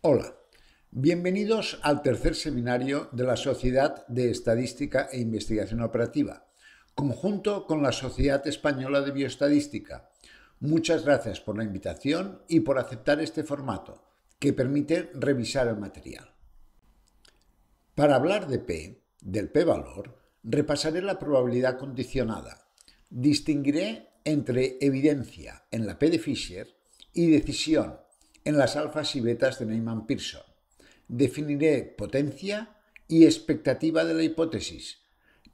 Hola, bienvenidos al tercer seminario de la Sociedad de Estadística e Investigación Operativa, conjunto con la Sociedad Española de Bioestadística. Muchas gracias por la invitación y por aceptar este formato, que permite revisar el material. Para hablar de P, del P-valor, repasaré la probabilidad condicionada. Distinguiré entre evidencia en la P de Fisher y decisión en las alfas y betas de Neyman Pearson. Definiré potencia y expectativa de la hipótesis.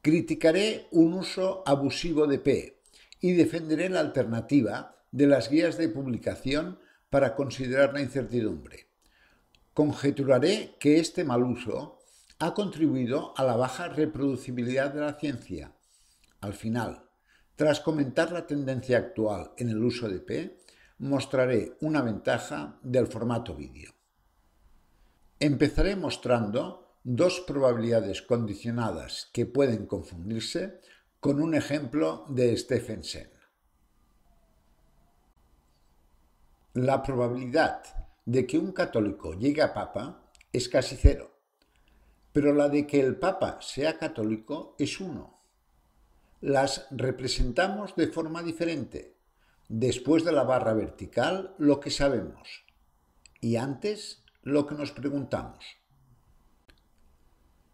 Criticaré un uso abusivo de P y defenderé la alternativa de las guías de publicación para considerar la incertidumbre. Conjeturaré que este mal uso ha contribuido a la baja reproducibilidad de la ciencia. Al final, tras comentar la tendencia actual en el uso de P, mostraré una ventaja del formato vídeo. Empezaré mostrando dos probabilidades condicionadas que pueden confundirse con un ejemplo de Stephensen. La probabilidad de que un católico llegue a papa es casi cero, pero la de que el papa sea católico es uno. Las representamos de forma diferente, después de la barra vertical lo que sabemos y antes lo que nos preguntamos.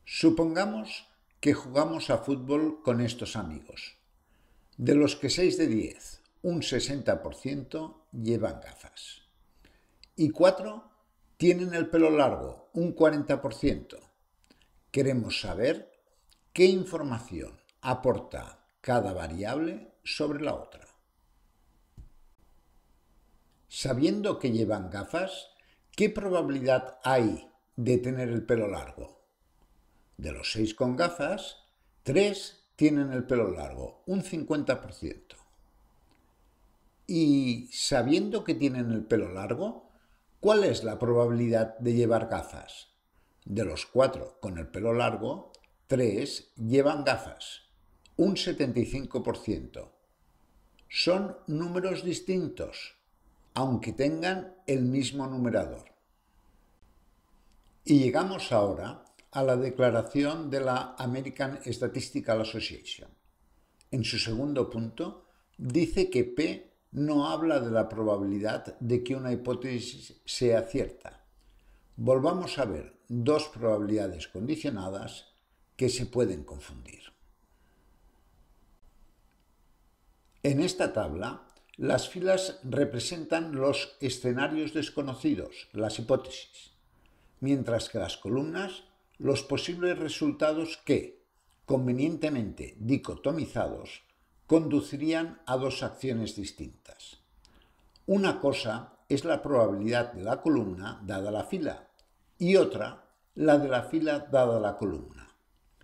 Supongamos que jugamos a fútbol con estos amigos, de los que 6 de 10, un 60%, llevan gafas y 4 tienen el pelo largo, un 40%. Queremos saber qué información aporta cada variable sobre la otra sabiendo que llevan gafas, ¿qué probabilidad hay de tener el pelo largo? De los seis con gafas, tres tienen el pelo largo, un 50%. Y sabiendo que tienen el pelo largo, ¿cuál es la probabilidad de llevar gafas? De los cuatro con el pelo largo, tres llevan gafas, un 75%. Son números distintos aunque tengan el mismo numerador. Y llegamos ahora a la declaración de la American Statistical Association. En su segundo punto, dice que P no habla de la probabilidad de que una hipótesis sea cierta. Volvamos a ver dos probabilidades condicionadas que se pueden confundir. En esta tabla las filas representan los escenarios desconocidos, las hipótesis, mientras que las columnas los posibles resultados que, convenientemente dicotomizados, conducirían a dos acciones distintas. Una cosa es la probabilidad de la columna dada la fila y otra la de la fila dada la columna.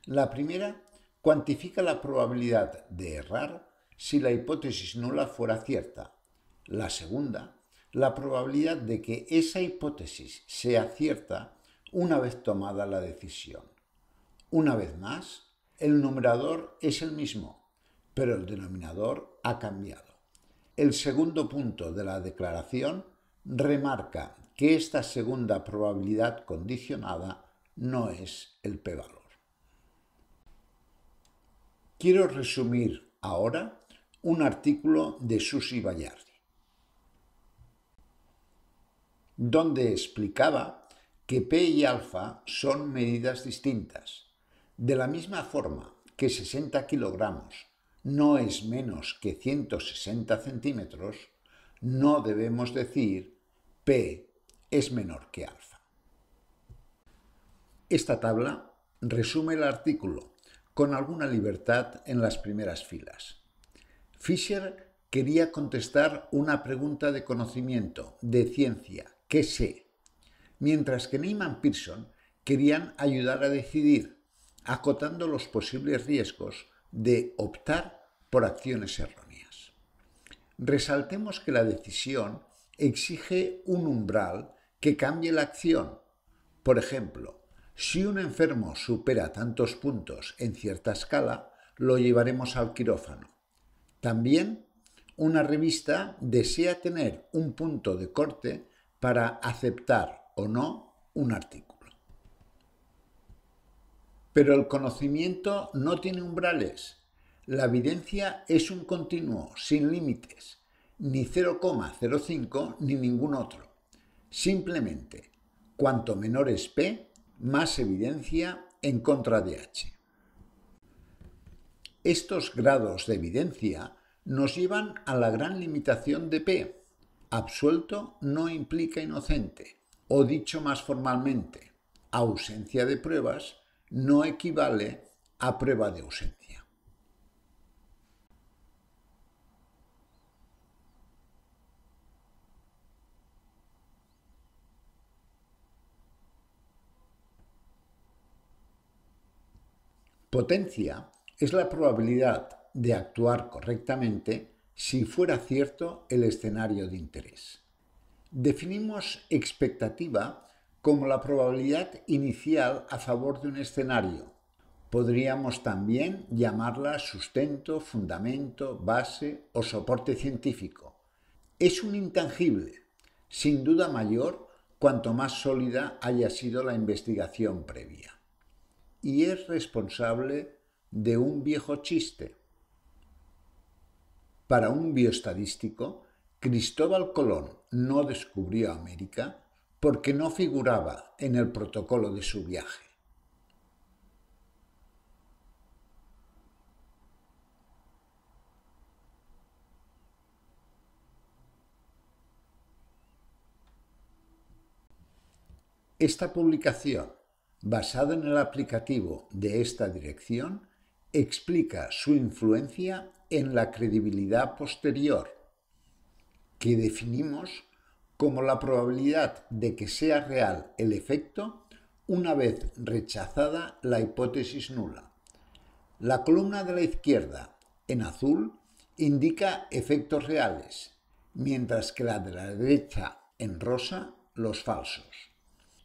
La primera cuantifica la probabilidad de errar si la hipótesis nula fuera cierta. La segunda, la probabilidad de que esa hipótesis sea cierta una vez tomada la decisión. Una vez más, el numerador es el mismo, pero el denominador ha cambiado. El segundo punto de la declaración remarca que esta segunda probabilidad condicionada no es el p-valor. Quiero resumir ahora un artículo de Susi Bayard, donde explicaba que P y alfa son medidas distintas. De la misma forma que 60 kilogramos no es menos que 160 centímetros, no debemos decir P es menor que alfa. Esta tabla resume el artículo, con alguna libertad en las primeras filas. Fisher quería contestar una pregunta de conocimiento, de ciencia, ¿qué sé? Mientras que Neyman Pearson querían ayudar a decidir, acotando los posibles riesgos de optar por acciones erróneas. Resaltemos que la decisión exige un umbral que cambie la acción. Por ejemplo, si un enfermo supera tantos puntos en cierta escala, lo llevaremos al quirófano. También una revista desea tener un punto de corte para aceptar o no un artículo. Pero el conocimiento no tiene umbrales. La evidencia es un continuo, sin límites, ni 0,05 ni ningún otro. Simplemente, cuanto menor es P, más evidencia en contra de H. Estos grados de evidencia nos llevan a la gran limitación de P. Absuelto no implica inocente. O dicho más formalmente, ausencia de pruebas no equivale a prueba de ausencia. Potencia es la probabilidad de actuar correctamente si fuera cierto el escenario de interés. Definimos expectativa como la probabilidad inicial a favor de un escenario. Podríamos también llamarla sustento, fundamento, base o soporte científico. Es un intangible, sin duda mayor cuanto más sólida haya sido la investigación previa. Y es responsable de un viejo chiste para un bioestadístico, Cristóbal Colón no descubrió América porque no figuraba en el protocolo de su viaje. Esta publicación, basada en el aplicativo de esta dirección, explica su influencia en la credibilidad posterior, que definimos como la probabilidad de que sea real el efecto una vez rechazada la hipótesis nula. La columna de la izquierda, en azul, indica efectos reales, mientras que la de la derecha, en rosa, los falsos.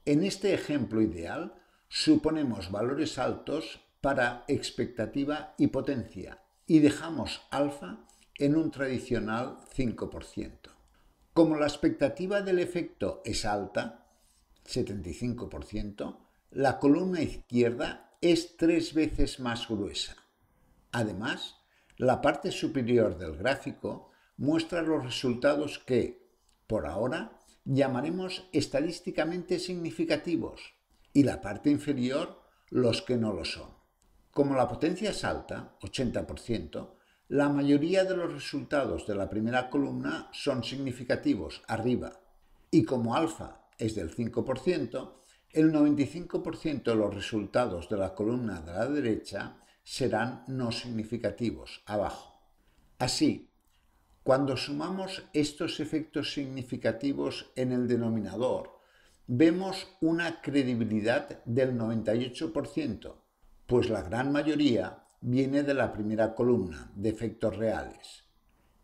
En este ejemplo ideal, suponemos valores altos para expectativa y potencia y dejamos alfa en un tradicional 5%. Como la expectativa del efecto es alta, 75%, la columna izquierda es tres veces más gruesa. Además, la parte superior del gráfico muestra los resultados que, por ahora, llamaremos estadísticamente significativos y la parte inferior los que no lo son. Como la potencia es alta, 80%, la mayoría de los resultados de la primera columna son significativos arriba y como alfa es del 5%, el 95% de los resultados de la columna de la derecha serán no significativos abajo. Así, cuando sumamos estos efectos significativos en el denominador, vemos una credibilidad del 98%, pues la gran mayoría viene de la primera columna, de efectos reales.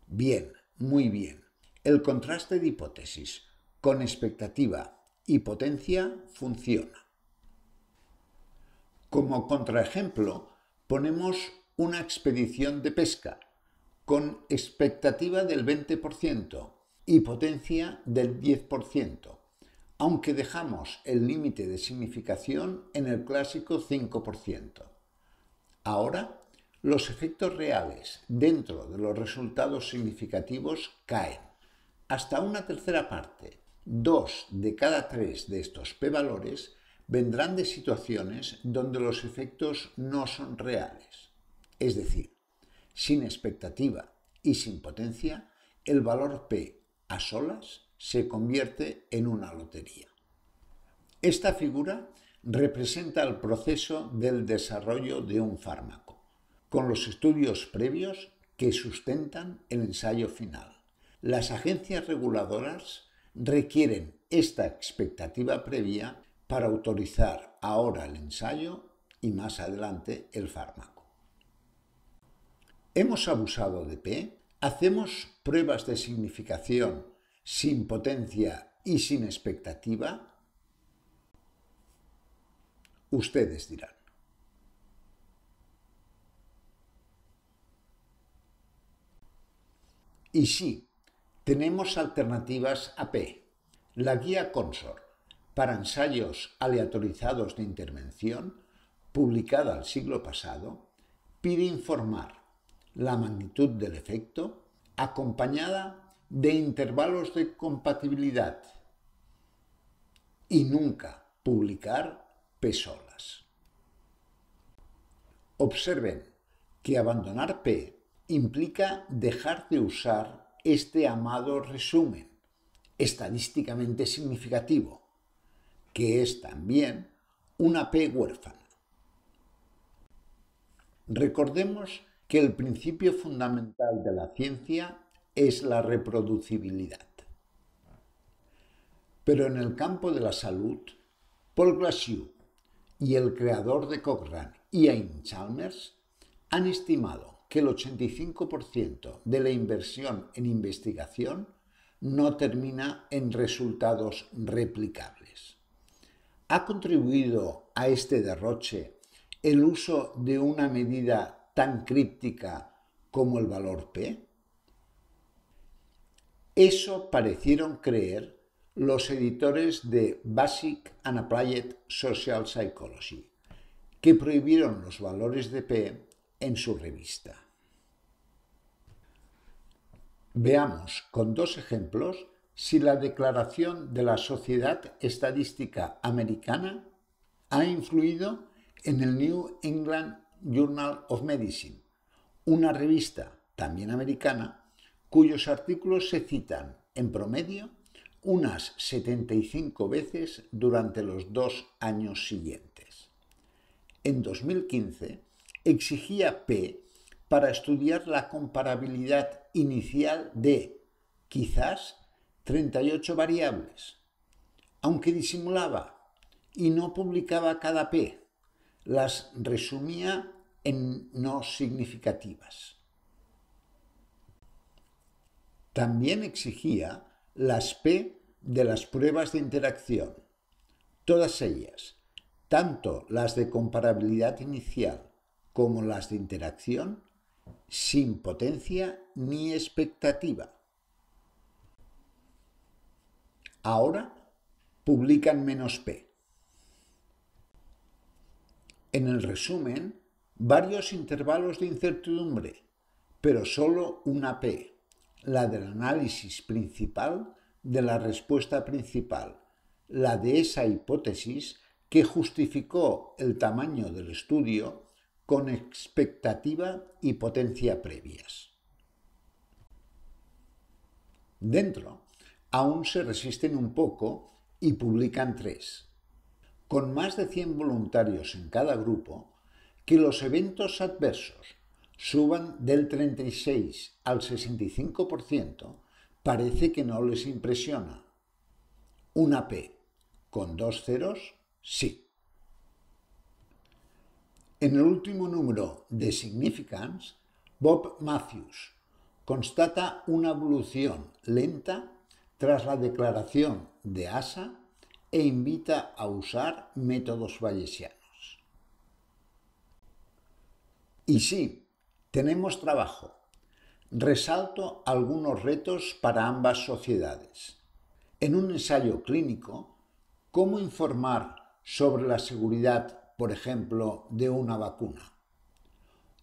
Bien, muy bien. El contraste de hipótesis con expectativa y potencia funciona. Como contraejemplo, ponemos una expedición de pesca con expectativa del 20% y potencia del 10% aunque dejamos el límite de significación en el clásico 5%. Ahora, los efectos reales dentro de los resultados significativos caen hasta una tercera parte. Dos de cada tres de estos p-valores vendrán de situaciones donde los efectos no son reales. Es decir, sin expectativa y sin potencia, el valor p a solas se convierte en una lotería. Esta figura representa el proceso del desarrollo de un fármaco, con los estudios previos que sustentan el ensayo final. Las agencias reguladoras requieren esta expectativa previa para autorizar ahora el ensayo y más adelante el fármaco. Hemos abusado de P, hacemos pruebas de significación sin potencia y sin expectativa? Ustedes dirán. Y sí, tenemos alternativas a P. la guía Consor, para ensayos aleatorizados de intervención, publicada al siglo pasado, pide informar la magnitud del efecto acompañada de intervalos de compatibilidad y nunca publicar P solas. Observen que abandonar P implica dejar de usar este amado resumen estadísticamente significativo, que es también una P huérfana. Recordemos que el principio fundamental de la ciencia es la reproducibilidad. Pero en el campo de la salud, Paul Glaciou y el creador de Cochrane, Ian Chalmers, han estimado que el 85% de la inversión en investigación no termina en resultados replicables. ¿Ha contribuido a este derroche el uso de una medida tan críptica como el valor P? Eso parecieron creer los editores de Basic and Applied Social Psychology, que prohibieron los valores de P en su revista. Veamos con dos ejemplos si la declaración de la Sociedad Estadística Americana ha influido en el New England Journal of Medicine, una revista también americana cuyos artículos se citan, en promedio, unas 75 veces durante los dos años siguientes. En 2015, exigía P para estudiar la comparabilidad inicial de, quizás, 38 variables, aunque disimulaba y no publicaba cada P, las resumía en no significativas. También exigía las P de las pruebas de interacción, todas ellas, tanto las de comparabilidad inicial como las de interacción, sin potencia ni expectativa. Ahora publican menos P. En el resumen, varios intervalos de incertidumbre, pero solo una P la del análisis principal de la respuesta principal, la de esa hipótesis que justificó el tamaño del estudio con expectativa y potencia previas. Dentro, aún se resisten un poco y publican tres, con más de 100 voluntarios en cada grupo, que los eventos adversos suban del 36 al 65%, parece que no les impresiona. Una P con dos ceros, sí. En el último número de Significance, Bob Matthews constata una evolución lenta tras la declaración de ASA e invita a usar métodos bayesianos. Y sí, tenemos trabajo. Resalto algunos retos para ambas sociedades. En un ensayo clínico, ¿cómo informar sobre la seguridad, por ejemplo, de una vacuna?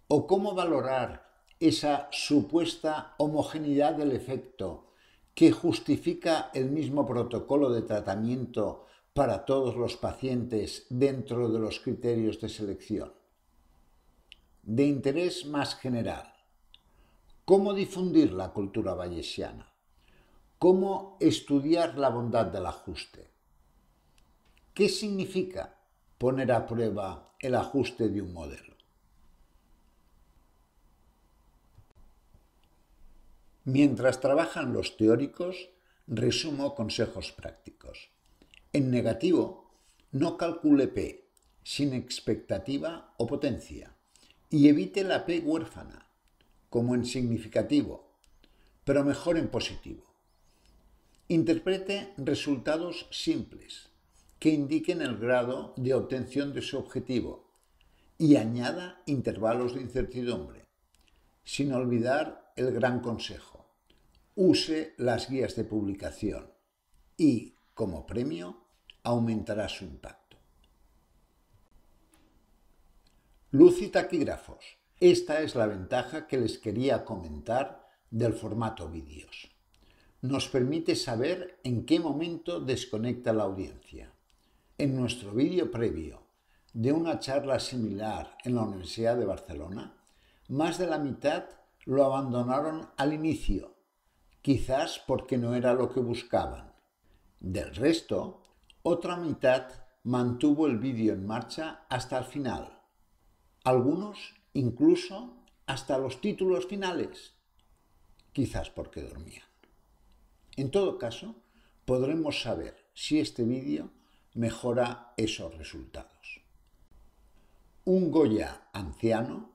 ¿O cómo valorar esa supuesta homogeneidad del efecto que justifica el mismo protocolo de tratamiento para todos los pacientes dentro de los criterios de selección? de interés más general. ¿Cómo difundir la cultura vallesiana? ¿Cómo estudiar la bondad del ajuste? ¿Qué significa poner a prueba el ajuste de un modelo? Mientras trabajan los teóricos, resumo consejos prácticos. En negativo, no calcule P sin expectativa o potencia y evite la P huérfana, como en significativo, pero mejor en positivo. Interprete resultados simples que indiquen el grado de obtención de su objetivo y añada intervalos de incertidumbre, sin olvidar el gran consejo. Use las guías de publicación y, como premio, aumentará su impacto. Luz y taquígrafos. Esta es la ventaja que les quería comentar del formato vídeos. Nos permite saber en qué momento desconecta la audiencia. En nuestro vídeo previo de una charla similar en la Universidad de Barcelona, más de la mitad lo abandonaron al inicio, quizás porque no era lo que buscaban. Del resto, otra mitad mantuvo el vídeo en marcha hasta el final algunos incluso hasta los títulos finales, quizás porque dormían. En todo caso, podremos saber si este vídeo mejora esos resultados. Un Goya anciano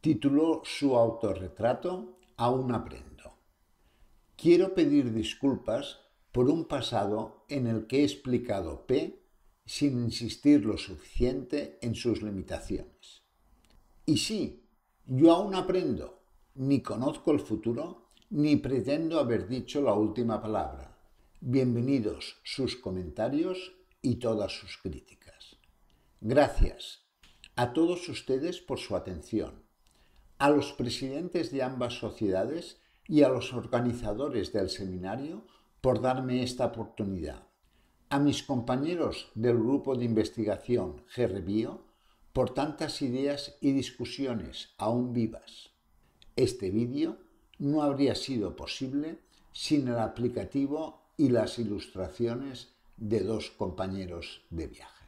tituló su autorretrato Aún aprendo. Quiero pedir disculpas por un pasado en el que he explicado P sin insistir lo suficiente en sus limitaciones. Y sí, yo aún aprendo, ni conozco el futuro, ni pretendo haber dicho la última palabra. Bienvenidos sus comentarios y todas sus críticas. Gracias a todos ustedes por su atención, a los presidentes de ambas sociedades y a los organizadores del seminario por darme esta oportunidad, a mis compañeros del grupo de investigación GRBio por tantas ideas y discusiones aún vivas. Este vídeo no habría sido posible sin el aplicativo y las ilustraciones de dos compañeros de viaje.